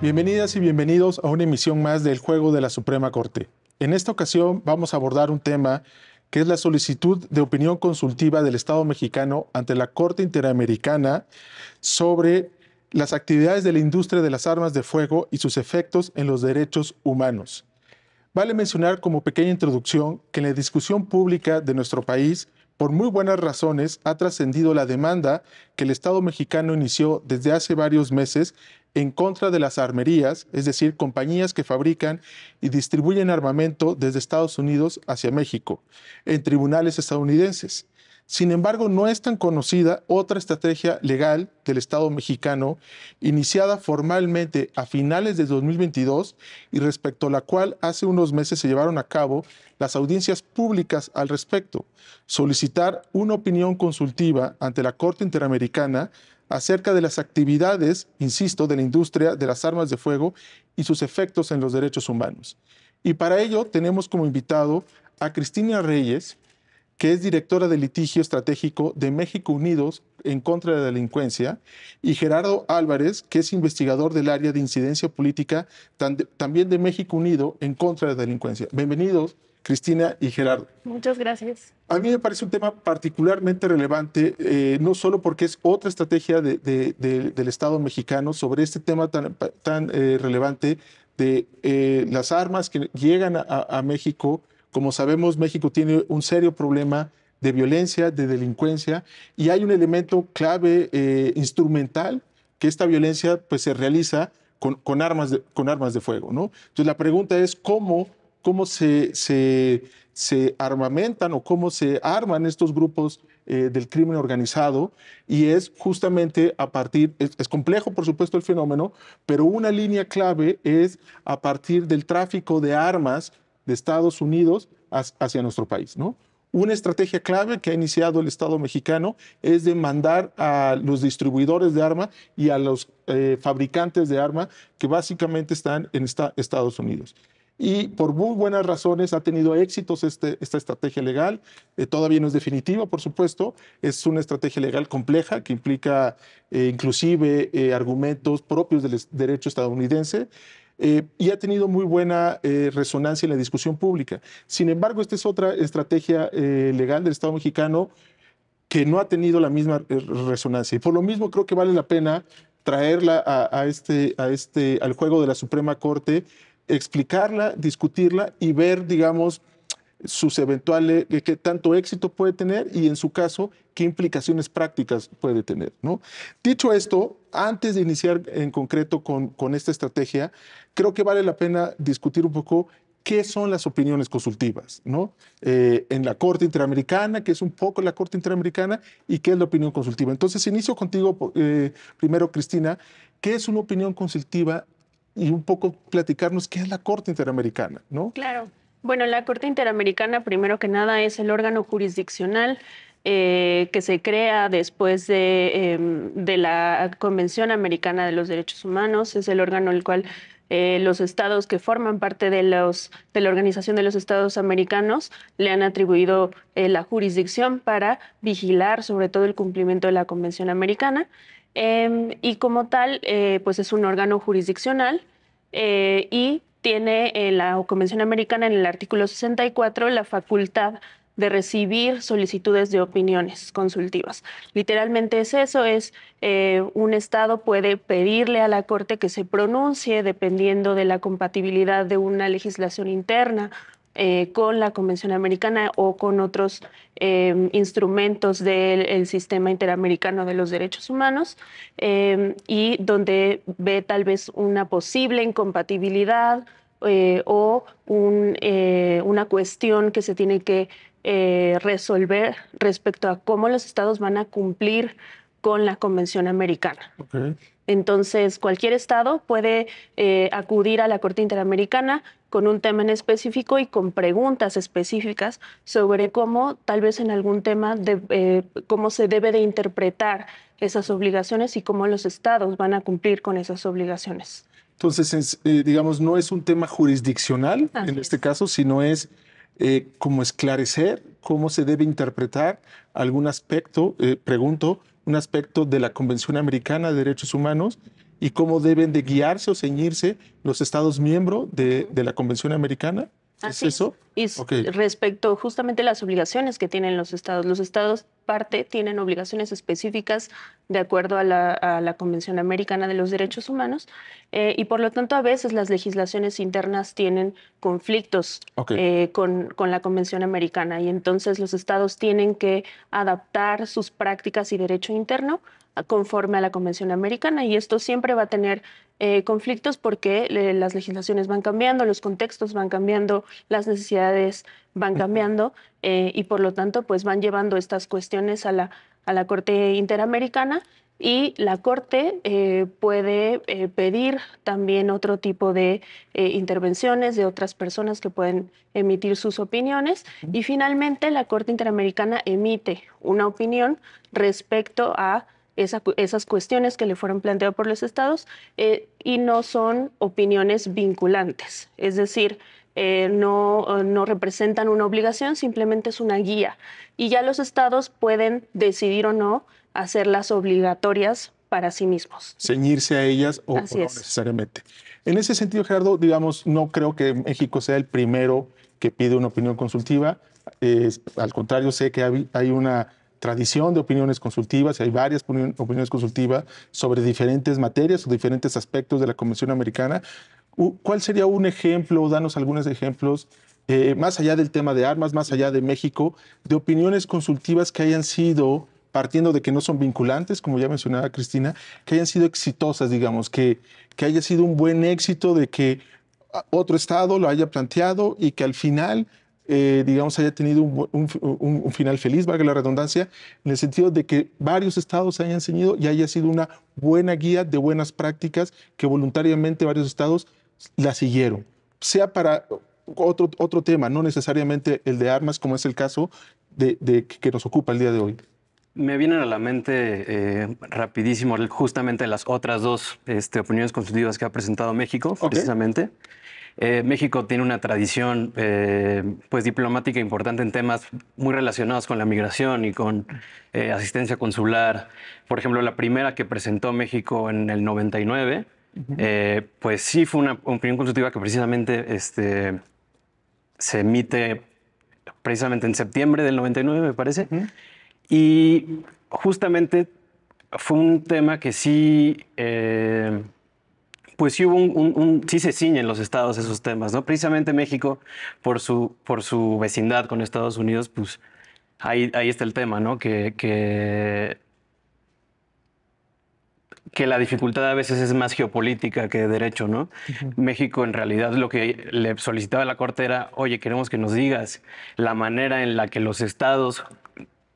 Bienvenidas y bienvenidos a una emisión más del Juego de la Suprema Corte. En esta ocasión vamos a abordar un tema que es la solicitud de opinión consultiva del Estado mexicano ante la Corte Interamericana sobre las actividades de la industria de las armas de fuego y sus efectos en los derechos humanos. Vale mencionar como pequeña introducción que en la discusión pública de nuestro país por muy buenas razones, ha trascendido la demanda que el Estado mexicano inició desde hace varios meses en contra de las armerías, es decir, compañías que fabrican y distribuyen armamento desde Estados Unidos hacia México, en tribunales estadounidenses. Sin embargo, no es tan conocida otra estrategia legal del Estado mexicano iniciada formalmente a finales de 2022 y respecto a la cual hace unos meses se llevaron a cabo las audiencias públicas al respecto, solicitar una opinión consultiva ante la Corte Interamericana acerca de las actividades, insisto, de la industria de las armas de fuego y sus efectos en los derechos humanos. Y para ello tenemos como invitado a Cristina Reyes, que es directora de litigio estratégico de México Unidos en contra de la delincuencia, y Gerardo Álvarez, que es investigador del área de incidencia política también de México Unido en contra de la delincuencia. Bienvenidos. Cristina y Gerardo. Muchas gracias. A mí me parece un tema particularmente relevante, eh, no solo porque es otra estrategia del Estado mexicano sobre este tema tan, eh, relevante de eh, las armas que llegan a México como sabemos, México tiene un serio problema de violencia, de delincuencia, y hay un elemento clave eh, instrumental que esta violencia pues, se realiza con, con, armas, de, con armas de fuego. ¿no? Entonces la pregunta es cómo, cómo se, se, se armamentan o cómo se arman estos grupos eh, del crimen organizado y es justamente a partir, es, complejo por supuesto el fenómeno, pero una línea clave es a partir del tráfico de armas de Estados Unidos hacia nuestro país. ¿no? Una estrategia clave que ha iniciado el Estado mexicano es de mandar a los distribuidores de armas y a los eh, fabricantes de armas que básicamente están en esta Estados Unidos y por muy buenas razones ha tenido éxitos este, esta estrategia legal. Eh, todavía no es definitiva, por supuesto. Es una estrategia legal compleja que implica eh, inclusive argumentos propios del derecho estadounidense. Eh, y ha tenido muy buena eh, resonancia en la discusión pública. Sin embargo, esta es otra estrategia eh, legal del Estado mexicano que no ha tenido la misma resonancia. Y por lo mismo creo que vale la pena traerla este, a este, al juego de la Suprema Corte, explicarla, discutirla y ver, digamos, sus eventuales, eh, qué tanto éxito puede tener y en su caso, qué implicaciones prácticas puede tener. ¿no? Dicho esto, antes de iniciar en concreto con, esta estrategia, creo que vale la pena discutir un poco qué son las opiniones consultivas, ¿no? Eh, en la Corte Interamericana, que es un poco la Corte Interamericana, y qué es la opinión consultiva. Entonces, inicio contigo eh, primero, Cristina, ¿qué es una opinión consultiva? Y un poco platicarnos qué es la Corte Interamericana, ¿no? Claro. Bueno, la Corte Interamericana, primero que nada, es el órgano jurisdiccional eh, que se crea después em, de, la Convención Americana de los Derechos Humanos. Es el órgano el cual eh, los estados que forman parte de, los, de la Organización de los Estados Americanos le han atribuido eh, la jurisdicción para vigilar sobre todo el cumplimiento de la Convención Americana. Em, y como tal, pues es un órgano jurisdiccional y tiene en la Convención Americana en el artículo 64 la facultad de recibir solicitudes de opiniones consultivas. Literalmente es eso, es eh, un Estado puede pedirle a la Corte que se pronuncie dependiendo de la compatibilidad de una legislación interna eh, con la Convención Americana o con otros em, instrumentos del sistema interamericano de los derechos humanos em, y donde ve tal vez una posible incompatibilidad eh, o eh, una cuestión que se tiene que resolver respecto a cómo los estados van a cumplir con la Convención Americana. Entonces, cualquier estado puede eh, acudir a la Corte Interamericana con un tema en específico y con preguntas específicas sobre cómo, tal vez en algún tema, de, eh, cómo se debe de interpretar esas obligaciones y cómo los estados van a cumplir con esas obligaciones. Entonces, eh, digamos, no es un tema jurisdiccional en este caso, sino es cómo esclarecer cómo se debe interpretar algún aspecto, pregunto, un aspecto de la Convención Americana de Derechos Humanos y cómo deben de guiarse o ceñirse los Estados miembros de, de la Convención Americana Así ¿Es eso? respecto justamente a las obligaciones que tienen los estados. Los estados parte tienen obligaciones específicas de acuerdo a la, Convención Americana de los Derechos Humanos eh, y por lo tanto a veces las legislaciones internas tienen conflictos eh, con, con, la Convención Americana y entonces los estados tienen que adaptar sus prácticas y derecho interno conforme a la Convención Americana y esto siempre va a tener eh, conflictos porque las legislaciones van cambiando, los contextos van cambiando, las necesidades van cambiando eh, y por lo tanto pues van llevando estas cuestiones a la, a la Corte Interamericana y la Corte eh, puede pedir también otro tipo de intervenciones de otras personas que pueden emitir sus opiniones y finalmente la Corte Interamericana emite una opinión respecto a esas cuestiones que le fueron planteadas por los estados eh, y no son opiniones vinculantes, es decir, eh, no, no representan una obligación, simplemente es una guía. Y ya los estados pueden decidir o no hacerlas obligatorias para sí mismos. Ceñirse a ellas o, no necesariamente. En ese sentido, Gerardo, digamos, no creo que México sea el primero que pide una opinión consultiva. al contrario, sé que hay una tradición de opiniones consultivas, y hay varias opiniones consultivas sobre diferentes materias o diferentes aspectos de la Convención Americana. ¿Cuál sería un ejemplo, danos algunos ejemplos, eh, más allá del tema de armas, más allá de México, de opiniones consultivas que hayan sido, partiendo de que no son vinculantes, como ya mencionaba Cristina, que hayan sido exitosas, digamos, que, que haya sido un buen éxito de que ah, otro Estado lo haya planteado y que al final eh, digamos, haya tenido un, final feliz, valga la redundancia, en el sentido de que varios estados se hayan ceñido y haya sido una buena guía de buenas prácticas que voluntariamente varios estados la siguieron. Sea para otro, otro tema, no necesariamente el de armas, como es el caso de, que nos ocupa el día de hoy. Me vienen a la mente eh, rapidísimo justamente las otras dos este, opiniones constitutivas que ha presentado México, precisamente. Eh, México tiene una tradición eh, pues, diplomática importante en temas muy relacionados con la migración y con eh, asistencia consular. Por ejemplo, la primera que presentó México en el 99, pues sí fue una opinión consultiva que precisamente este, se emite precisamente en septiembre del 99, me parece. Y justamente fue un tema que sí pues sí hubo un, sí se ciñen los estados esos temas, ¿no? Precisamente México, por su, por su vecindad con Estados Unidos, pues ahí, ahí está el tema, ¿no? Que, que, la dificultad a veces es más geopolítica que de derecho, ¿no? México en realidad lo que le solicitaba a la Corte era, oye, queremos que nos digas la manera en la que los estados,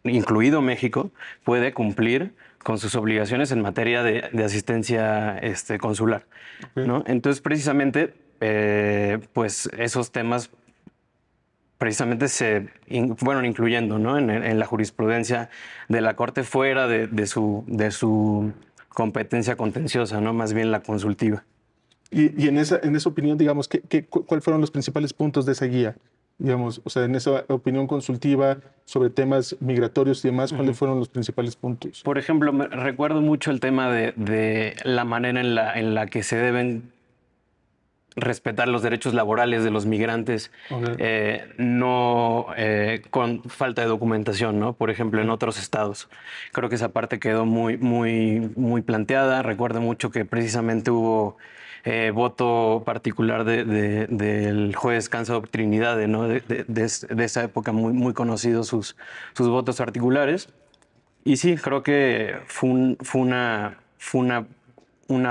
incluido México, puede cumplir con sus obligaciones en materia de, asistencia este, consular. Entonces, precisamente, eh, pues esos temas precisamente se fueron incluyendo ¿no? en, la jurisprudencia de la Corte fuera de, su, competencia contenciosa, ¿no? más bien la consultiva. Y, en, esa, opinión, digamos, cuáles fueron los principales puntos de esa guía? digamos, o sea, en esa opinión consultiva sobre temas migratorios y demás, ¿cuáles fueron los principales puntos? Por ejemplo, recuerdo mucho el tema de, la manera en la, en la que se deben respetar los derechos laborales de los migrantes, eh, no eh, con falta de documentación, ¿no? Por ejemplo, en otros estados. Creo que esa parte quedó muy, muy, muy planteada. Recuerdo mucho que precisamente hubo eh, voto particular del juez Cansado Trinidad, ¿no? de, esa época muy, muy sus, votos particulares. Y sí, creo que fue, una,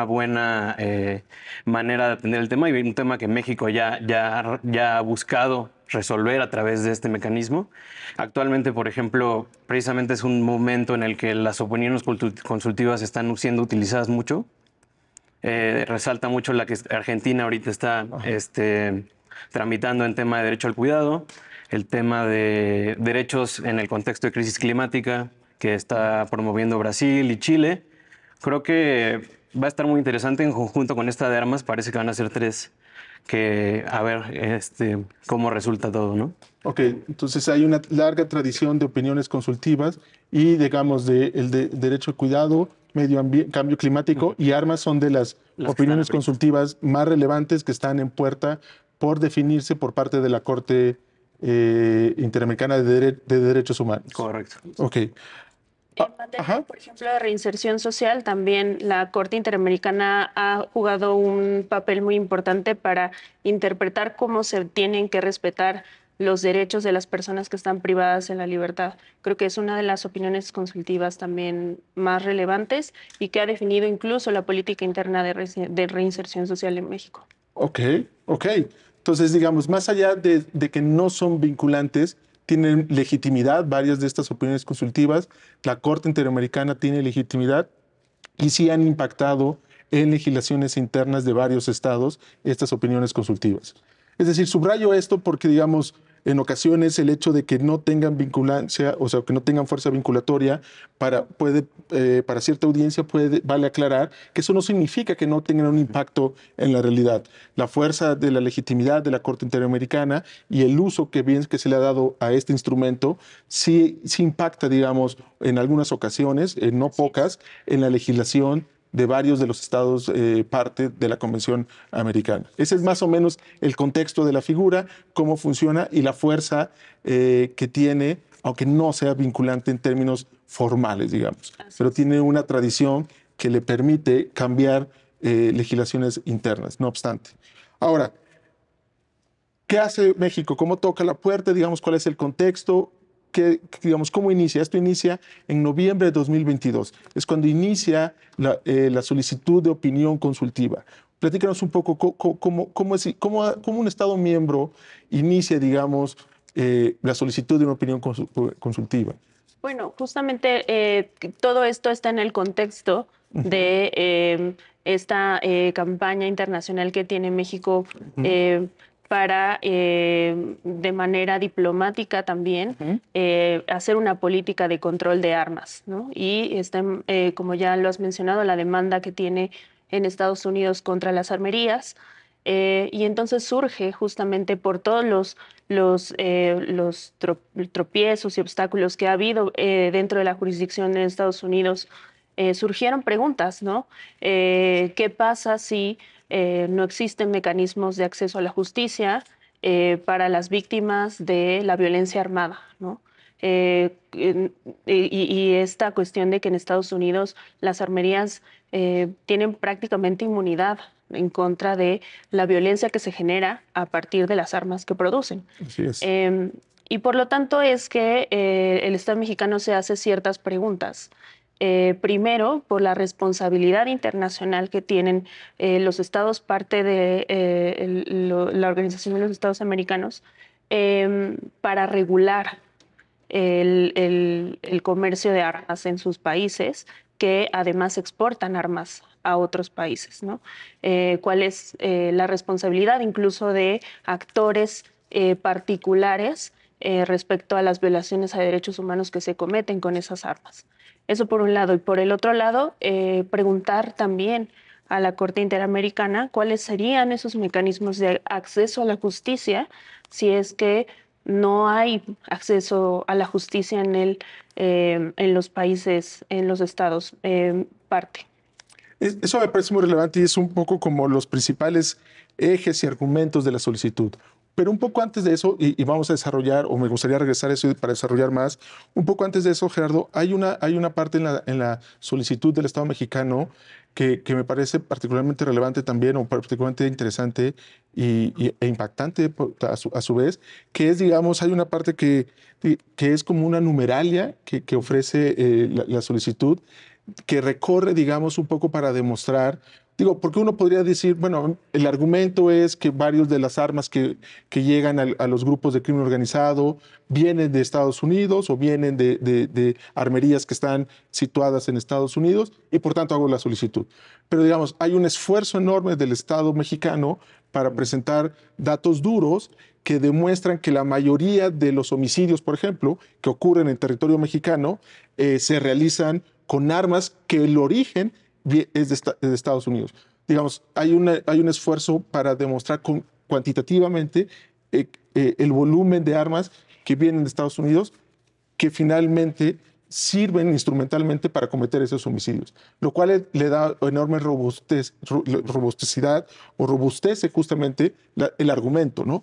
buena eh, manera de atender el tema y un tema que México ya ha buscado resolver a través de este mecanismo. Actualmente, por ejemplo, precisamente es un momento en el que las opiniones consultivas están siendo utilizadas mucho eh, resalta mucho la que Argentina ahorita está este, tramitando en tema de derecho al cuidado, el tema de derechos en el contexto de crisis climática que está promoviendo Brasil y Chile. Creo que va a estar muy interesante en conjunto con esta de armas, parece que van a ser tres que a ver este, cómo resulta todo, ¿no? Ok, entonces hay una larga tradición de opiniones consultivas y, digamos, del derecho al cuidado medio cambio climático y armas son de las, opiniones consultivas más relevantes que están en puerta por definirse por parte de la Corte eh, Interamericana de, Derechos Humanos. Correcto. Ok. Ah, por ejemplo, de reinserción social, también la Corte Interamericana ha jugado un papel muy importante para interpretar cómo se tienen que respetar los derechos de las personas que están privadas en la libertad. Creo que es una de las opiniones consultivas también más relevantes y que ha definido incluso la política interna de, reinserción social en México. Ok, ok. Entonces, digamos, más allá de, de que no son vinculantes, tienen legitimidad varias de estas opiniones consultivas, la Corte Interamericana tiene legitimidad y sí han impactado en legislaciones internas de varios estados estas opiniones consultivas. Es decir, subrayo esto porque, digamos, en ocasiones el hecho de que no tengan vinculancia, o sea, que no tengan fuerza vinculatoria, para, puede, eh, para cierta audiencia puede, vale aclarar que eso no significa que no tengan un impacto en la realidad. La fuerza de la legitimidad de la Corte Interamericana y el uso que, bien, que se le ha dado a este instrumento sí, sí impacta, digamos, en algunas ocasiones, en no pocas, en la legislación de varios de los estados eh, parte de la Convención Americana. Ese es más o menos el contexto de la figura, cómo funciona y la fuerza eh, que tiene, aunque no sea vinculante en términos formales, digamos, pero tiene una tradición que le permite cambiar eh, legislaciones internas, no obstante. Ahora, ¿qué hace México? ¿Cómo toca la puerta? Digamos, ¿cuál es el contexto? digamos, ¿cómo inicia? Esto inicia en noviembre de 2022. Es cuando inicia eh, la, solicitud de opinión consultiva. Platícanos un poco cómo, cómo, un Estado miembro inicia, digamos, eh, la solicitud de una opinión consultiva. Bueno, justamente eh, todo esto está en el contexto de esta campaña internacional que tiene México para, eh, de manera diplomática también, eh, hacer una política de control de armas. ¿no? Y, este, eh, como ya lo has mencionado, la demanda que tiene en Estados Unidos contra las armerías. y entonces surge justamente por todos los, los, tropiezos y obstáculos que ha habido dentro de la jurisdicción en Estados Unidos, surgieron preguntas, ¿no? ¿Qué pasa si eh, no existen mecanismos de acceso a la justicia eh, para las víctimas de la violencia armada, eh, y, esta cuestión de que en Estados Unidos las armerías tienen prácticamente inmunidad en contra de la violencia que se genera a partir de las armas que producen. Em, y por lo tanto es que el Estado mexicano se hace ciertas preguntas. Eh, primero por la responsabilidad internacional que tienen eh, los estados, parte de eh, la Organización de los Estados Americanos, em, para regular el, comercio de armas en sus países, que además exportan armas a otros países, ¿Cuál es la responsabilidad incluso de actores particulares eh, respecto a las violaciones a derechos humanos que se cometen con esas armas. Eso por un lado. Y por el otro lado, eh, preguntar también a la Corte Interamericana cuáles serían esos mecanismos de acceso a la justicia si es que no hay acceso a la justicia en, el, eh, en los países, en los estados, parte. Eso me parece muy relevante y es un poco como los principales ejes y argumentos de la solicitud. Pero un poco antes de eso, y, vamos a desarrollar, o me gustaría regresar a eso para desarrollar más, un poco antes de eso, Gerardo, hay una, hay una parte en la, solicitud del Estado mexicano que, me parece particularmente relevante también, o particularmente interesante y, e impactante a, su, vez, que es, digamos, hay una parte que, que es como una numeralia que, ofrece eh, la solicitud, que recorre, digamos, un poco para demostrar Digo, porque uno podría decir, bueno, el argumento es que varios de las armas que, que llegan a, los grupos de crimen organizado vienen de Estados Unidos o vienen de, armerías que están situadas en Estados Unidos y por tanto hago la solicitud. Pero digamos, hay un esfuerzo enorme del Estado mexicano para presentar datos duros que demuestran que la mayoría de los homicidios, por ejemplo, que ocurren en territorio mexicano, eh, se realizan con armas que el origen es de, Estados Unidos. Digamos, hay, una, hay un esfuerzo para demostrar cuantitativamente eh, eh, el volumen de armas que vienen de Estados Unidos que finalmente sirven instrumentalmente para cometer esos homicidios, lo cual le da enorme robustez, robustecidad, o robustece justamente el argumento, ¿no?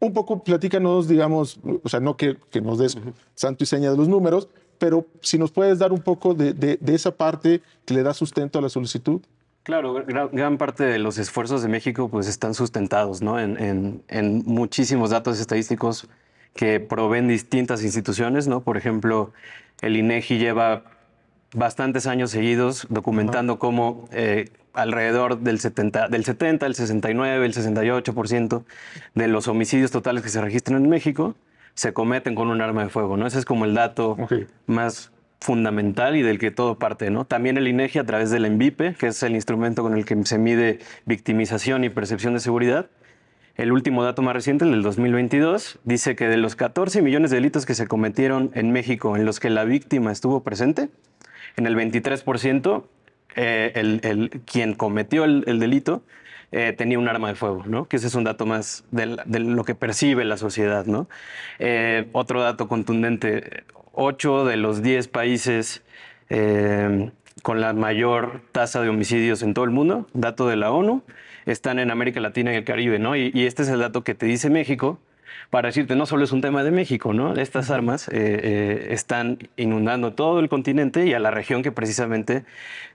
Un poco platícanos, digamos, o sea, no que, que nos des santo y seña de los números, pero si nos puedes dar un poco de, esa parte que le da sustento a la solicitud. Claro, gran, parte de los esfuerzos de México pues están sustentados ¿no? en, en, muchísimos datos estadísticos que proveen distintas instituciones, ¿no? Por ejemplo, el INEGI lleva bastantes años seguidos documentando cómo eh, alrededor del 70, del 70, el 69, el 68% de los homicidios totales que se registran en México se cometen con un arma de fuego, ¿no? Ese es como el dato más fundamental y del que todo parte, ¿no? También el INEGI e a través del ENVIPE, que es el instrumento con el que se mide victimización y percepción de seguridad. El último dato más reciente, el del 2022, dice que de los 14 millones de delitos que se cometieron en México en los que la víctima estuvo presente, en el 23% eh, quien cometió el delito eh, tenía un arma de fuego, ¿no? Que ese es un dato más de lo que percibe la sociedad, ¿no? Eh, otro dato contundente, 8 de los 10 países eh, con la mayor tasa de homicidios en todo el mundo, dato de la ONU, están en América Latina y el Caribe, ¿no? y este es el dato que te dice México, para decirte, no solo es un tema de México, ¿no? Estas armas eh, eh, están inundando todo el continente y a la región que precisamente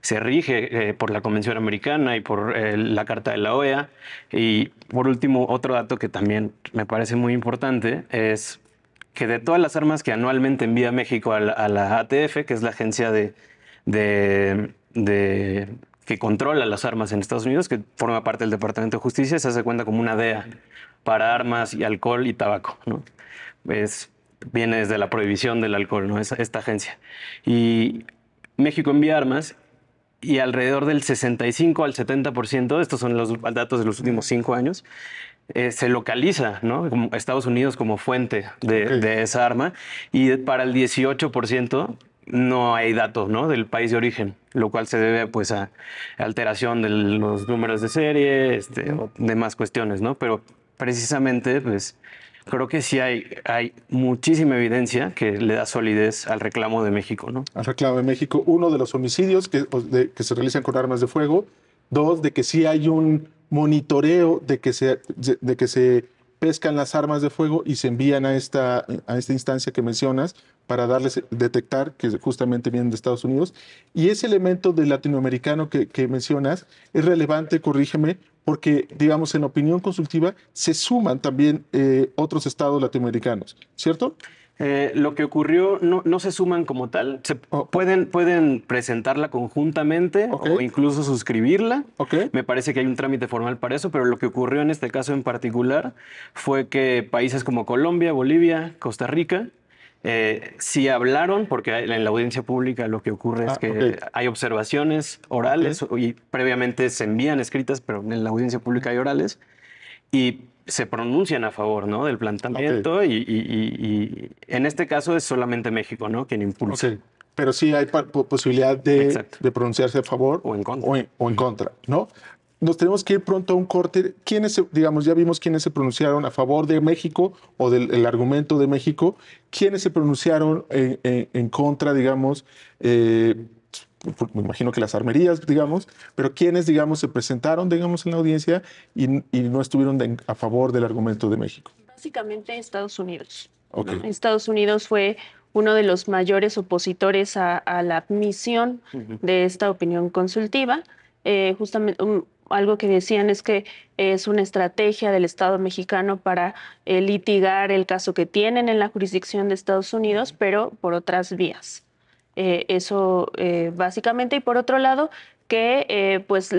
se rige eh, por la Convención Americana y por la Carta de la OEA. Y por último, otro dato que también me parece muy importante es que de todas las armas que anualmente envía México a la, ATF, que es la agencia que controla las armas en Estados Unidos, que forma parte del Departamento de Justicia, se hace cuenta como una DEA para armas y alcohol y tabaco, ¿no? Es, viene desde la prohibición del alcohol, ¿no? Es, esta agencia. Y México envía armas y alrededor del 65 al 70%, estos son los datos de los últimos cinco años, eh, se localiza ¿no? Estados Unidos como fuente de, esa arma y para el 18% no hay datos ¿no? del país de origen, lo cual se debe pues a alteración de los números de serie, este, o demás cuestiones, ¿no? Pero precisamente, pues creo que sí hay, hay muchísima evidencia que le da solidez al reclamo de México, ¿no? Al reclamo de México, uno de los homicidios que, pues, se realizan con armas de fuego, dos, de que sí hay un monitoreo de que se, de que se pescan las armas de fuego y se envían a esta, a esta instancia que mencionas para darles detectar que justamente vienen de Estados Unidos. Y ese elemento del latinoamericano que, que mencionas es relevante, corrígeme, porque, digamos, en opinión consultiva se suman también eh, otros estados latinoamericanos, ¿cierto? Eh, lo que ocurrió no, se suman como tal. pueden, presentarla conjuntamente o incluso suscribirla. Me parece que hay un trámite formal para eso, pero lo que ocurrió en este caso en particular fue que países como Colombia, Bolivia, Costa Rica eh, sí hablaron, porque en la audiencia pública lo que ocurre es ah, que hay observaciones orales y previamente se envían escritas, pero en la audiencia pública hay orales. Y se pronuncian a favor ¿no? del planteamiento y, en este caso es solamente México ¿no? quien impulsa. Pero sí hay posibilidad de, pronunciarse a favor o en contra, o en contra ¿no? nos tenemos que ir pronto a un corte. ¿Quiénes, digamos, ya vimos quiénes se pronunciaron a favor de México o del argumento de México? ¿Quiénes se pronunciaron en, contra, digamos? Eh, pues, me imagino que las armerías, digamos, pero quiénes, digamos, se presentaron, digamos, en la audiencia y, no estuvieron a favor del argumento de México. Básicamente Estados Unidos. Estados Unidos fue uno de los mayores opositores a, la admisión de esta opinión consultiva. Eh, justamente, um, algo que decían es que es una estrategia del Estado mexicano para eh, litigar el caso que tienen en la jurisdicción de Estados Unidos, pero por otras vías. Eh, eso eh, básicamente. Y por otro lado, que pues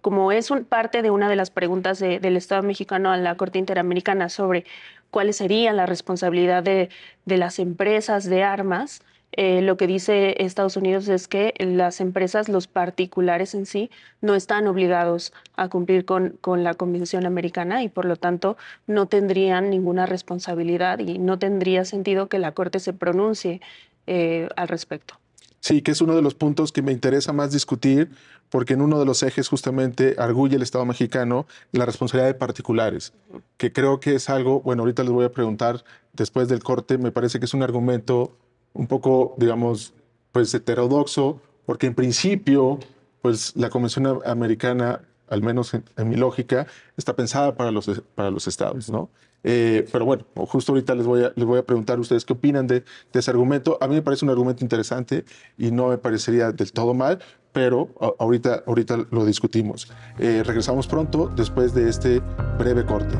como es un, parte de una de las preguntas del Estado mexicano a la Corte Interamericana sobre cuál sería la responsabilidad de las empresas de armas, eh, lo que dice Estados Unidos es que las empresas, los particulares en sí, no están obligados a cumplir con, con la Convención Americana y por lo tanto no tendrían ninguna responsabilidad y no tendría sentido que la Corte se pronuncie eh, al respecto. Sí, que es uno de los puntos que me interesa más discutir, porque en uno de los ejes justamente arguye el Estado mexicano la responsabilidad de particulares, que creo que es algo, bueno, ahorita les voy a preguntar después del corte, me parece que es un argumento un poco, digamos, pues heterodoxo, porque en principio, pues la Convención Americana, al menos en, mi lógica, está pensada para los, para los estados, ¿no? Eh, pero bueno, justo ahorita les voy a, les voy a preguntar a ustedes qué opinan de, ese argumento. A mí me parece un argumento interesante y no me parecería del todo mal, pero ahorita, ahorita lo discutimos. Eh, regresamos pronto después de este breve corte.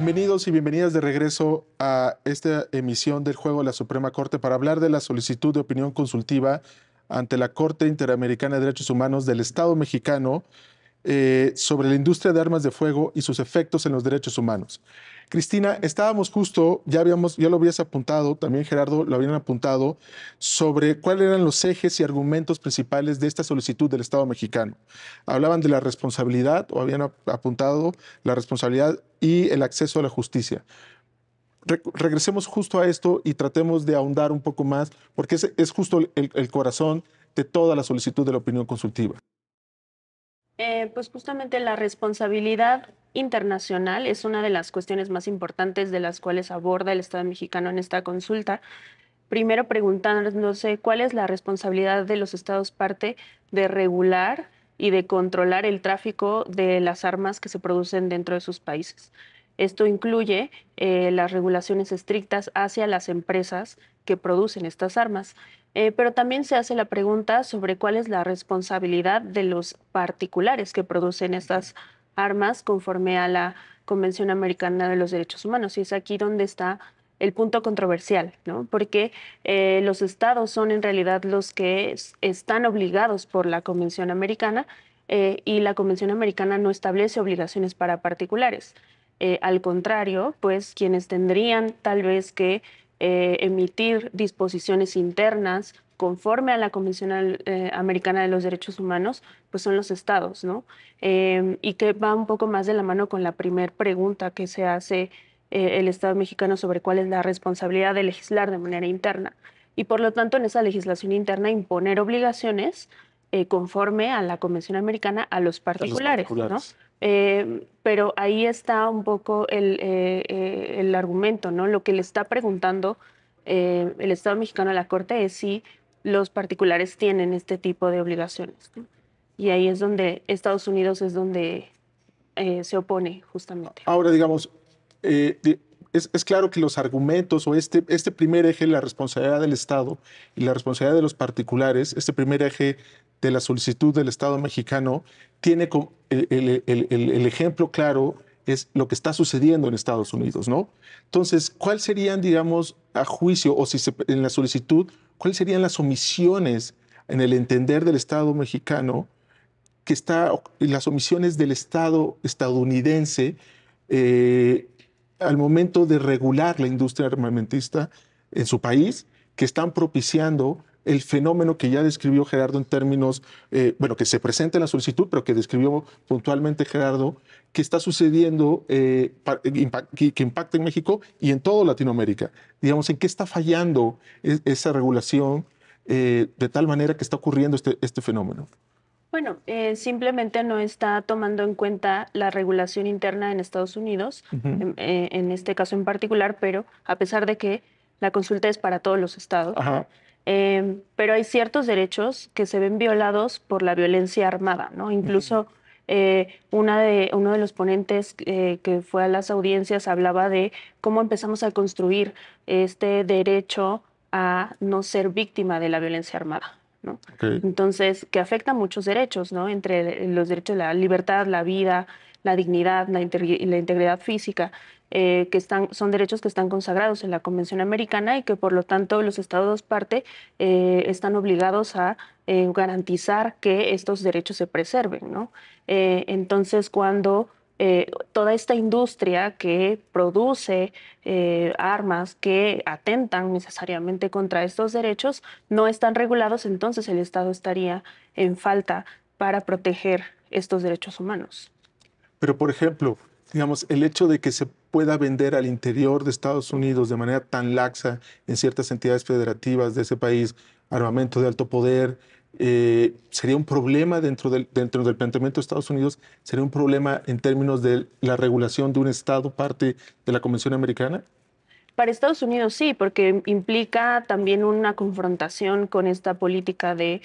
Bienvenidos y bienvenidas de regreso a esta emisión del Juego de la Suprema Corte para hablar de la solicitud de opinión consultiva ante la Corte Interamericana de Derechos Humanos del Estado mexicano eh, sobre la industria de armas de fuego y sus efectos en los derechos humanos. Cristina, estábamos justo, ya lo habías apuntado, también Gerardo lo habían apuntado, sobre cuáles eran los ejes y argumentos principales de esta solicitud del Estado mexicano. Hablaban de la responsabilidad o habían apuntado la responsabilidad y el acceso a la justicia. regresemos justo a esto y tratemos de ahondar un poco más, porque es, es justo el corazón de toda la solicitud de la opinión consultiva. Eh, pues justamente la responsabilidad internacional es una de las cuestiones más importantes de las cuales aborda el Estado mexicano en esta consulta. Primero preguntándose cuál es la responsabilidad de los estados parte de regular y de controlar el tráfico de las armas que se producen dentro de sus países. Esto incluye eh, las regulaciones estrictas hacia las empresas que producen estas armas. Eh, pero también se hace la pregunta sobre cuál es la responsabilidad de los particulares que producen estas armas conforme a la Convención Americana de los Derechos Humanos. Y es aquí donde está el punto controversial, Porque eh, los estados son en realidad los que están obligados por la Convención Americana y la Convención Americana no establece obligaciones para particulares. Eh, al contrario, pues quienes tendrían tal vez que eh, emitir disposiciones internas conforme a la Convención eh, Americana de los Derechos Humanos, pues son los estados, ¿no? Em, y que va un poco más de la mano con la primera pregunta que se hace el Estado mexicano sobre cuál es la responsabilidad de legislar de manera interna. Y por lo tanto, en esa legislación interna, imponer obligaciones conforme a la Convención Americana a los particulares. ¿no? Eh, pero ahí está un poco el, eh, eh, el, argumento, ¿no? Lo que le está preguntando el Estado mexicano a la Corte es si los particulares tienen este tipo de obligaciones. Y ahí es donde Estados Unidos es donde se opone justamente. Ahora, digamos, es, claro que los argumentos o este, este primer eje, la responsabilidad del Estado y la responsabilidad de los particulares, este primer eje de la solicitud del Estado mexicano tiene el, el, ejemplo claro es lo que está sucediendo en Estados Unidos, ¿no? Entonces, ¿cuál serían, digamos, a juicio o si en la solicitud, cuáles serían las omisiones en el entender del Estado mexicano que está, las omisiones del Estado estadounidense eh, al momento de regular la industria armamentista en su país, que están propiciando el fenómeno que ya describió Gerardo en términos, eh, bueno, que se presenta en la solicitud, pero que describió puntualmente Gerardo, que está sucediendo, eh, que impacta en México y en toda Latinoamérica. Digamos, ¿en qué está fallando e-, esa regulación eh, de tal manera que está ocurriendo este, este fenómeno? Bueno, simplemente no está tomando en cuenta la regulación interna en Estados Unidos, em, en, este caso en particular, pero a pesar de que la consulta es para todos los estados, Em, pero hay ciertos derechos que se ven violados por la violencia armada, Incluso eh, una uno de los ponentes eh, que fue a las audiencias hablaba de cómo empezamos a construir este derecho a no ser víctima de la violencia armada. Entonces, que afecta muchos derechos, Entre los derechos de la libertad, la vida, la dignidad, la integridad física. Eh, que están, son derechos que están consagrados en la Convención Americana y que por lo tanto los Estados parte eh, están obligados a eh, garantizar que estos derechos se preserven. ¿no? entonces, cuando toda esta industria que produce armas que atentan necesariamente contra estos derechos no están regulados, entonces el Estado estaría en falta para proteger estos derechos humanos. Pero, por ejemplo, digamos, el hecho de que se pueda vender al interior de Estados Unidos de manera tan laxa en ciertas entidades federativas de ese país armamento de alto poder, eh, sería un problema dentro del, dentro del planteamiento de Estados Unidos, sería un problema en términos de la regulación de un Estado parte de la Convención Americana? Para Estados Unidos sí, porque implica también una confrontación con esta política de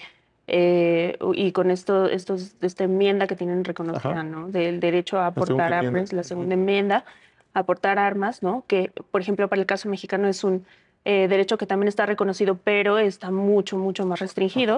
eh, y con esto, esta enmienda que tienen reconocida, ¿no? Del derecho a aportar armas, la segunda enmienda, aportar armas, ¿no? Que, por ejemplo, para el caso mexicano es un eh, derecho que también está reconocido, pero está mucho, mucho más restringido,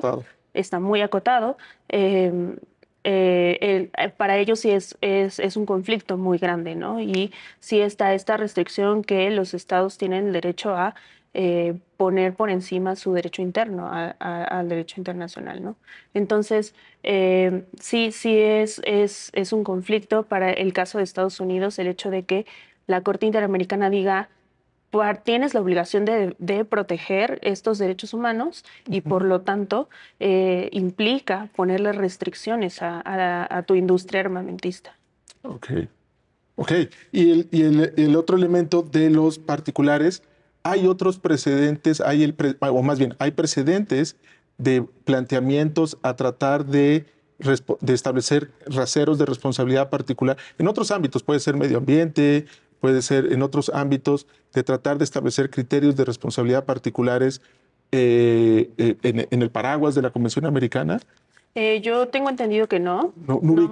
está muy acotado. Em, eh, para ellos sí es, es, es, un conflicto muy grande, ¿no? Y sí está esta restricción que los estados tienen el derecho a eh, poner por encima su derecho interno al derecho internacional. ¿no? Entonces, eh, sí, sí es, es, un conflicto para el caso de Estados Unidos el hecho de que la Corte Interamericana diga tienes la obligación de, proteger estos derechos humanos y por lo tanto eh, implica ponerle restricciones a, tu industria armamentista. Ok. Ok. Y el, y el otro elemento de los particulares hay otros precedentes, hay el o más bien, hay precedentes de planteamientos a tratar de, establecer raseros de responsabilidad particular en otros ámbitos, puede ser medio ambiente, puede ser en otros ámbitos, de tratar de establecer criterios de responsabilidad particulares eh, eh, en, el paraguas de la Convención Americana? Eh, yo tengo entendido que no. No, no,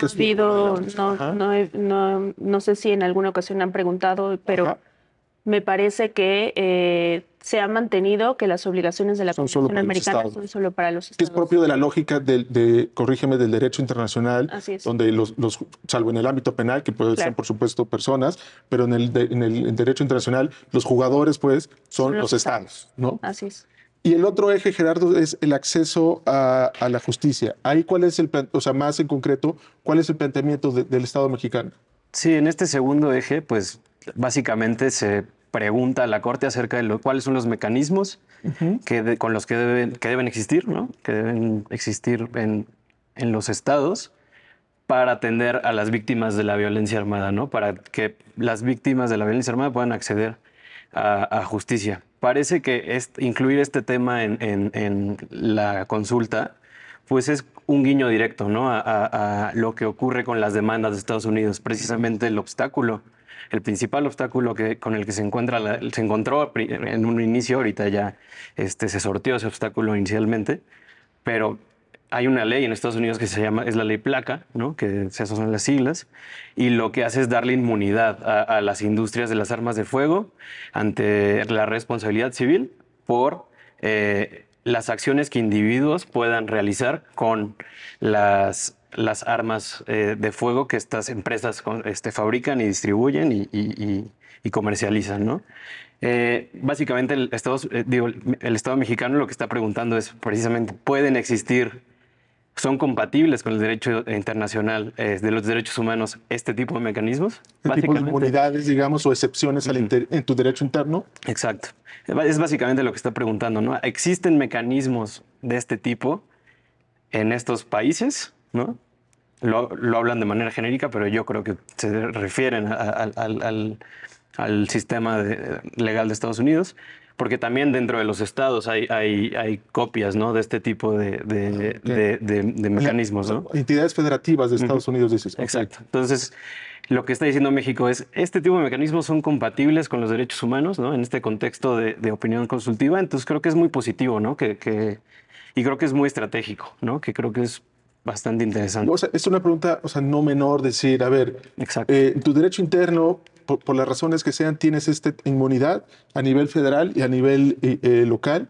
no, sé si en alguna ocasión han preguntado, pero me parece que eh, se ha mantenido que las obligaciones de la Constitución americana son solo para los Estados. Es propio de la lógica del, de, corrígeme, del derecho internacional, donde los, salvo en el ámbito penal, que pueden ser por supuesto personas, pero en el, en el derecho internacional los jugadores pues son, los, estados, ¿no? Así es. Y el otro eje, Gerardo, es el acceso a, la justicia. Ahí, ¿cuál es el, o sea, más en concreto, cuál es el planteamiento del Estado mexicano? Sí, en este segundo eje, pues básicamente se pregunta a la Corte acerca de cuáles son los mecanismos que con los que deben, que deben existir, que deben existir en, los estados para atender a las víctimas de la violencia armada, ¿no? para que las víctimas de la violencia armada puedan acceder a, justicia. Parece que incluir este tema en, la consulta pues es un guiño directo ¿no? a, lo que ocurre con las demandas de Estados Unidos, precisamente el obstáculo el principal obstáculo que, con el que se, encuentra se encontró en un inicio, ahorita ya este, se sortió ese obstáculo inicialmente, pero hay una ley en Estados Unidos que se llama, es la ley placa, ¿no? que esas son las siglas, y lo que hace es darle inmunidad a, las industrias de las armas de fuego ante la responsabilidad civil por eh, las acciones que individuos puedan realizar con las las armas eh, de fuego que estas empresas este, fabrican y distribuyen y, comercializan, ¿no? Eh, básicamente, el Estado, eh, el Estado mexicano lo que está preguntando es precisamente, ¿pueden existir, son compatibles con el derecho internacional de los derechos humanos este tipo de mecanismos? básicamente tipo de digamos, o excepciones al en tu derecho interno. Exacto. Es básicamente lo que está preguntando, ¿no? ¿Existen mecanismos de este tipo en estos países, ¿no? lo, hablan de manera genérica, pero yo creo que se refieren al, sistema legal de Estados Unidos, porque también dentro de los estados hay, hay, hay copias ¿no? de este tipo de, ah, mecanismos. Entidades federativas de Estados Unidos, dices. Exacto. Entonces, lo que está diciendo México es, este tipo de mecanismos son compatibles con los derechos humanos, ¿no? En este contexto de, opinión consultiva, entonces creo que es muy positivo, ¿no? que, y creo que es muy estratégico, ¿no? Que creo que es bastante interesante. O sea, es una pregunta, o sea, no menor decir, a ver, eh, tu derecho interno, por, las razones que sean, tienes esta inmunidad a nivel federal y a nivel eh, eh, local.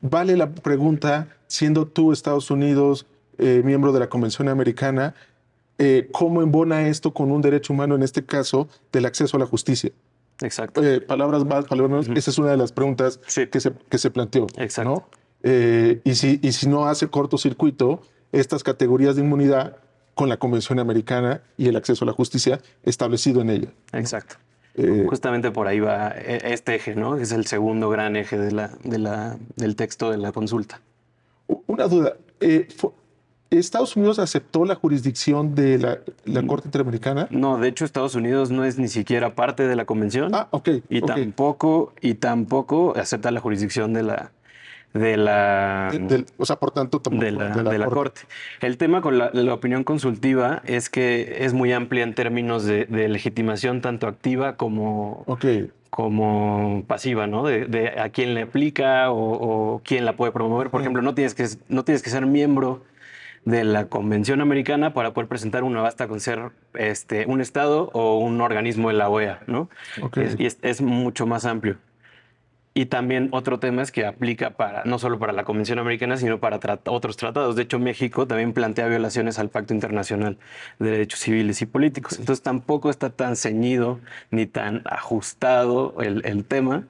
Vale la pregunta, siendo tú Estados Unidos miembro de la Convención Americana, ¿cómo embona esto con un derecho humano, en este caso, del acceso a la justicia? Exacto. palabras más, palabras menos. Esa es una de las preguntas que, se, que se planteó. Exacto. y, si, y si no hace cortocircuito, estas categorías de inmunidad con la Convención Americana y el acceso a la justicia establecido en ella. Exacto. Eh, Justamente por ahí va e-, este eje, ¿no? Es el segundo gran eje de la, de la, del texto de la consulta. Una duda. Eh, ¿Estados Unidos aceptó la jurisdicción de la, mm. Corte Interamericana? No, de hecho Estados Unidos no es ni siquiera parte de la convención. Ah, ok. Y tampoco, y tampoco acepta la jurisdicción de la, de la, o sea, por tanto, de la, de la, corte. El tema con la, opinión consultiva es que es muy amplia en términos de, legitimación tanto activa como, como pasiva, ¿no? De, a quién le aplica o, quién la puede promover. Por ejemplo, no tienes que, no tienes que ser miembro de la Convención Americana para poder presentar una basta con ser este, un Estado o un organismo de la OEA, ¿no? y es mucho más amplio. Y también otro tema es que aplica para, no solo para la Convención Americana, sino para otros tratados. De hecho, México también plantea violaciones al Pacto Internacional de Derechos Civiles y Políticos. Entonces tampoco está tan ceñido ni tan ajustado el, tema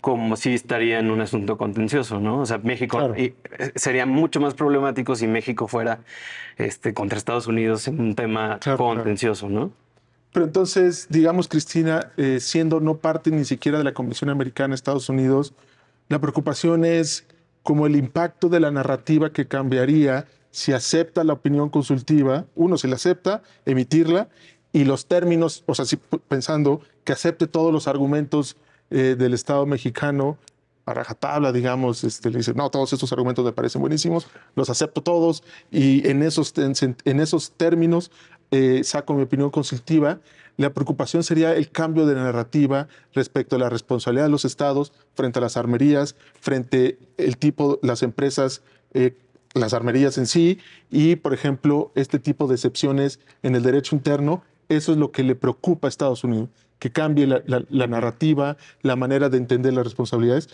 como si estaría en un asunto contencioso, ¿no? O sea, México eh, sería mucho más problemático si México fuera este, contra Estados Unidos en un tema contencioso, ¿no? Pero entonces, digamos, Cristina, eh, siendo no parte ni siquiera de la Comisión Americana de Estados Unidos, la preocupación es como el impacto de la narrativa que cambiaría si acepta la opinión consultiva, uno, si la acepta, emitirla, y los términos, o sea, si, pensando que acepte todos los argumentos eh, del Estado mexicano a rajatabla, digamos, este, le dice, no, todos estos argumentos me parecen buenísimos, los acepto todos y en esos, en esos términos eh, saco mi opinión consultiva, la preocupación sería el cambio de la narrativa respecto a la responsabilidad de los estados frente a las armerías, frente el tipo, las empresas, eh, las armerías en sí, y por ejemplo, este tipo de excepciones en el derecho interno, eso es lo que le preocupa a Estados Unidos, que cambie la narrativa, la manera de entender las responsabilidades.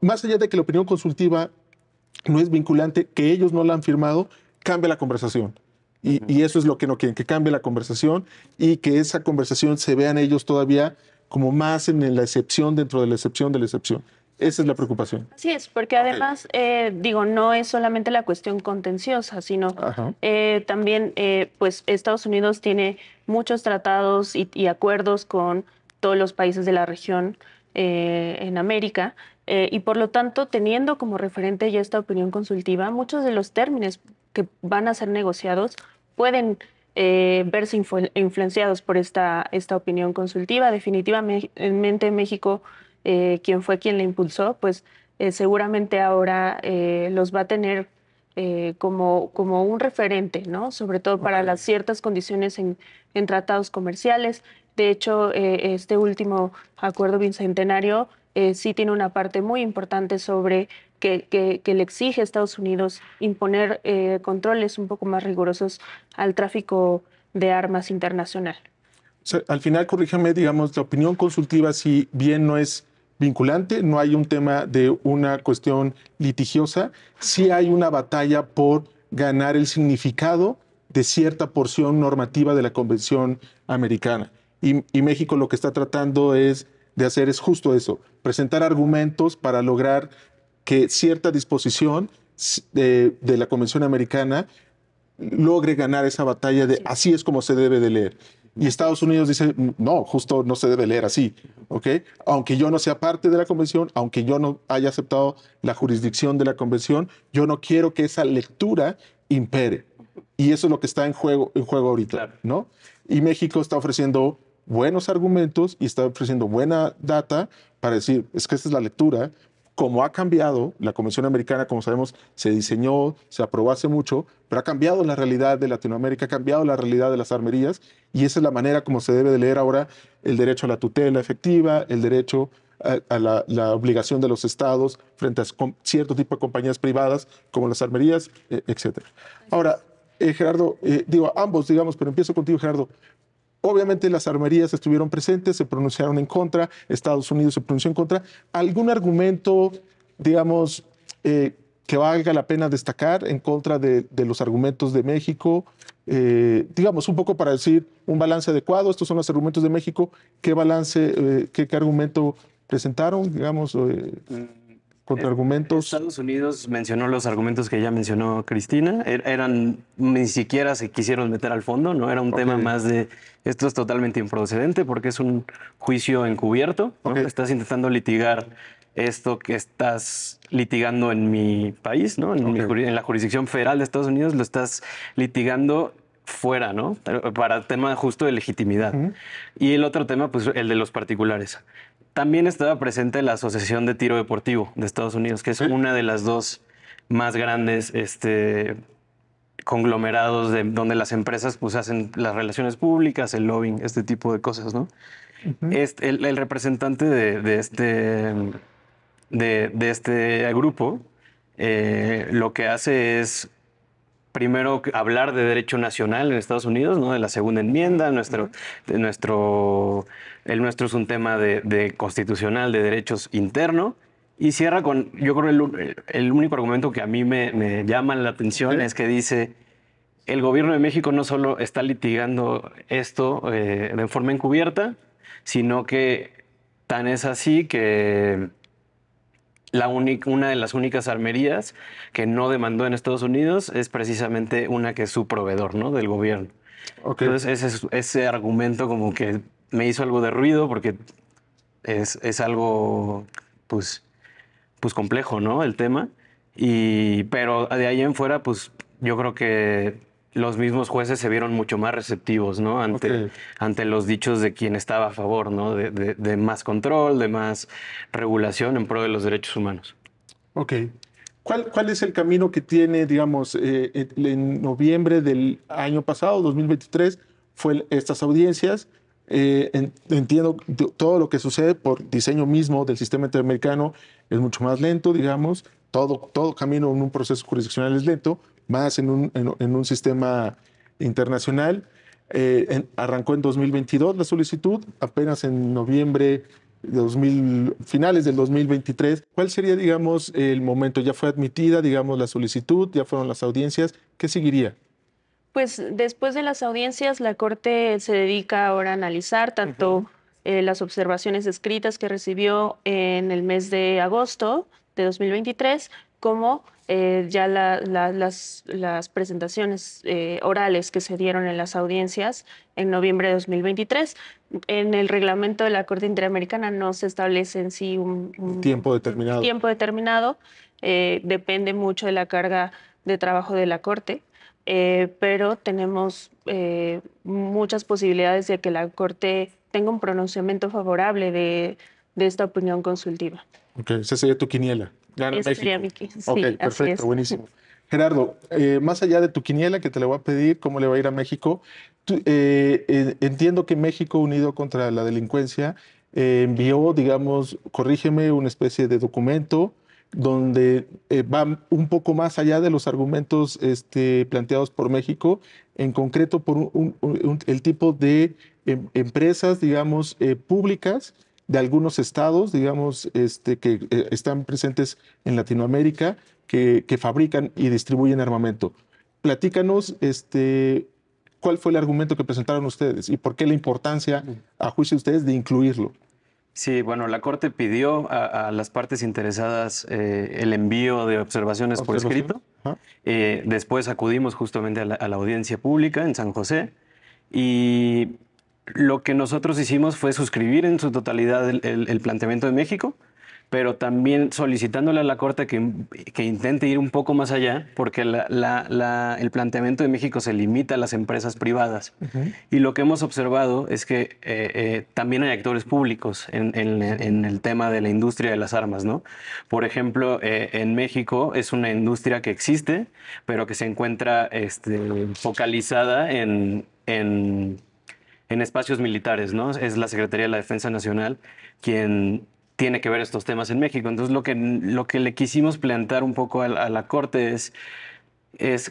Más allá de que la opinión consultiva no es vinculante, que ellos no la han firmado, cambia la conversación y, eso es lo que no quieren, que cambie la conversación y que esa conversación se vean ellos todavía como más en la excepción dentro de la excepción de la excepción. Esa es la preocupación. Así es, porque además, eh, digo, no es solamente la cuestión contenciosa, sino eh, también, eh, pues, Estados Unidos tiene muchos tratados y, acuerdos con todos los países de la región en América. y por lo tanto, teniendo como referente ya esta opinión consultiva, muchos de los términos, que van a ser negociados pueden eh, verse influenciados por esta, esta opinión consultiva. Definitivamente México, eh, quien fue quien la impulsó, pues eh, seguramente ahora los va a tener como, como un referente, ¿no? Sobre todo para las ciertas condiciones en, en tratados comerciales. De hecho, este último acuerdo bicentenario eh, sí tiene una parte muy importante sobre que, que, le exige a Estados Unidos imponer eh, controles un poco más rigurosos al tráfico de armas internacional. al final, corríjame, digamos, la opinión consultiva, si bien no es vinculante, no hay un tema de una cuestión litigiosa, sí hay una batalla por ganar el significado de cierta porción normativa de la Convención Americana. y México lo que está tratando es de hacer es justo eso, presentar argumentos para lograr que cierta disposición de, la Convención Americana logre ganar esa batalla de así es como se debe de leer. Y Estados Unidos dice, no, justo no se debe leer así, ¿ok? Aunque yo no sea parte de la convención, aunque yo no haya aceptado la jurisdicción de la convención, yo no quiero que esa lectura impere. Y eso es lo que está en juego, en ahorita, ¿no? Y México está ofreciendo buenos argumentos y está ofreciendo buena data para decir, es que esta es la lectura, como ha cambiado, la Convención Americana, como sabemos, se diseñó, se aprobó hace mucho, pero ha cambiado la realidad de Latinoamérica, ha cambiado la realidad de las armerías, y esa es la manera como se debe de leer ahora el derecho a la tutela efectiva, el derecho a, la, obligación de los estados frente a cierto tipo de compañías privadas como las armerías, e, etc. Ahora, eh, Gerardo, eh, digo, ambos, digamos, pero empiezo contigo, Gerardo. Obviamente las armerías estuvieron presentes, se pronunciaron en contra, Estados Unidos se pronunció en contra. ¿Algún argumento, digamos, eh, que valga la pena destacar en contra de, los argumentos de México? Eh, digamos, un poco para decir un balance adecuado, estos son los argumentos de México, ¿qué balance, eh, qué, argumento presentaron, digamos? Mm. Eh, argumentos. Estados Unidos mencionó los argumentos que ya mencionó Cristina. Er, eran, ni siquiera se quisieron meter al fondo, ¿no? Era un tema más de esto es totalmente improcedente porque es un juicio encubierto. Estás intentando litigar esto que estás litigando en mi país, ¿no? En, la jurisdicción federal de Estados Unidos lo estás litigando fuera, ¿no? Para tema justo de legitimidad. Y el otro tema, pues el de los particulares. También estaba presente la Asociación de Tiro Deportivo de Estados Unidos, que es una de las dos más grandes este, conglomerados donde las empresas pues, hacen las relaciones públicas, el lobbying, este tipo de cosas, ¿no? Este, el, representante de, este, de, este grupo eh, lo que hace es primero hablar de derecho nacional en Estados Unidos, ¿no? De la segunda enmienda, nuestro, nuestro, el nuestro es un tema de, constitucional, de derechos interno. Y cierra con, yo creo, el, el único argumento que a mí me, llama la atención es que dice, el gobierno de México no solo está litigando esto eh, de forma encubierta, sino que tan es así que la una de las únicas armerías que no demandó en Estados Unidos es precisamente una que es su proveedor, ¿no? Del gobierno. Entonces, ese, ese argumento como que me hizo algo de ruido porque es, es algo, pues, pues complejo, ¿no? El tema. Y, pero de ahí en fuera, pues yo creo que los mismos jueces se vieron mucho más receptivos, ¿no? Ante, ante los dichos de quien estaba a favor, ¿no? De, más control, de más regulación en pro de los derechos humanos. Ok. ¿Cuál, cuál es el camino que tiene, digamos, eh, eh, en noviembre del año pasado, 2023, fue estas audiencias? Eh, entiendo todo lo que sucede por diseño mismo del sistema interamericano es mucho más lento, digamos, todo, todo camino en un proceso jurisdiccional es lento, más en un, en, un sistema internacional. Eh, arrancó en 2022 la solicitud, apenas en noviembre de 2000, finales del 2023. ¿Cuál sería, digamos, el momento? ¿Ya fue admitida, digamos, la solicitud? ¿Ya fueron las audiencias? ¿Qué seguiría? Pues después de las audiencias, la Corte se dedica ahora a analizar tanto eh, las observaciones escritas que recibió en el mes de agosto de 2023 como eh, ya las, las, presentaciones eh, orales que se dieron en las audiencias en noviembre de 2023. En el reglamento de la Corte Interamericana no se establece en sí un, tiempo determinado. tiempo determinado. Eh, depende mucho de la carga de trabajo de la Corte, pero tenemos muchas posibilidades de que la Corte tenga un pronunciamiento favorable de, esta opinión consultiva. Ok, esa sería tu quiniela ok, perfecto, buenísimo. Gerardo, eh, más allá de tu quiniela que te la voy a pedir cómo le va a ir a México, eh, entiendo que México Unido contra la Delincuencia eh, envió, digamos, corrígeme, una especie de documento donde va un poco más allá de los argumentos este, planteados por México, en concreto por el tipo de em, empresas, digamos, públicas de algunos estados, digamos, este, que eh, están presentes en Latinoamérica, que, fabrican y distribuyen armamento. Platícanos este, cuál fue el argumento que presentaron ustedes y por qué la importancia, a juicio de ustedes, de incluirlo. Sí, bueno, la Corte pidió a, las partes interesadas eh, el envío de observaciones por escrito. Eh, después acudimos justamente a la, a la, audiencia pública en San José y lo que nosotros hicimos fue suscribir en su totalidad el, planteamiento de México, pero también solicitándole a la Corte que, intente ir un poco más allá, porque el planteamiento de México se limita a las empresas privadas. Y lo que hemos observado es que eh, eh, también hay actores públicos en, el tema de la industria de las armas, ¿no? Por ejemplo, eh, en México es una industria que existe, pero que se encuentra este, focalizada en, en en espacios militares, ¿no? Es la Secretaría de la Defensa Nacional quien tiene que ver estos temas en México. Entonces, lo que, lo que le quisimos plantear un poco a, la Corte es,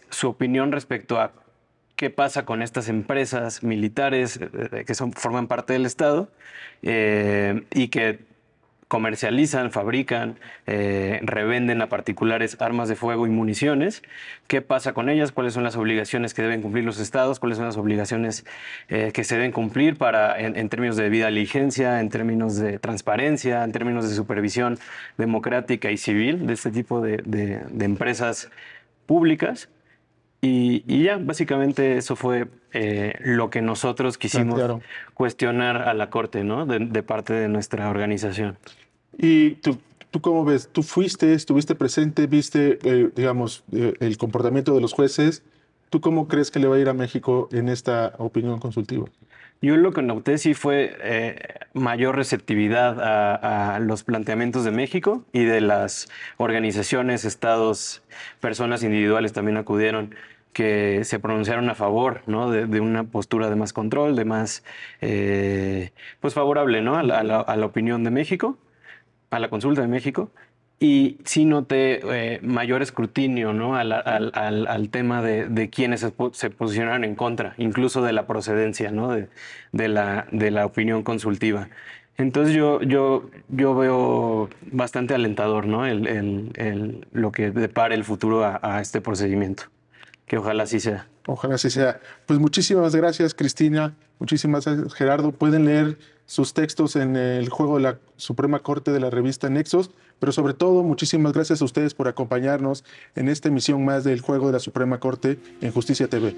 su opinión respecto a qué pasa con estas empresas militares eh, eh, que son, forman parte del Estado eh, y que comercializan, fabrican, eh, revenden a particulares armas de fuego y municiones. ¿Qué pasa con ellas? ¿Cuáles son las obligaciones que deben cumplir los estados? ¿Cuáles son las obligaciones eh, que se deben cumplir para, en, términos de debida diligencia, en términos de transparencia, en términos de supervisión democrática y civil de este tipo de empresas públicas? Y, ya, básicamente eso fue eh, lo que nosotros quisimos cuestionar a la Corte, ¿no? De, parte de nuestra organización. ¿Y tú, tú cómo ves? ¿Tú fuiste, estuviste presente, viste, eh, digamos, eh, el comportamiento de los jueces? ¿Tú cómo crees que le va a ir a México en esta opinión consultiva? Yo lo que noté sí fue eh, mayor receptividad a, los planteamientos de México y de las organizaciones, estados, personas individuales también acudieron que se pronunciaron a favor de, una postura de más control, de más eh, pues favorable a la opinión de México, a la consulta de México y sí noté eh, mayor escrutinio ¿no? al, al, tema de, de quienes se, posicionaron en contra, incluso de la procedencia ¿no? de, de, la, de la opinión consultiva. Entonces yo, yo, yo veo bastante alentador ¿no? el, el, lo que depara el futuro a, a, este procedimiento, que ojalá así sea. Ojalá así sea. Pues muchísimas gracias Cristina, muchísimas gracias Gerardo. Pueden leer sus textos en el juego de la Suprema Corte de la revista Nexos. Pero sobre todo, muchísimas gracias a ustedes por acompañarnos en esta emisión más del Juego de la Suprema Corte en Justicia TV.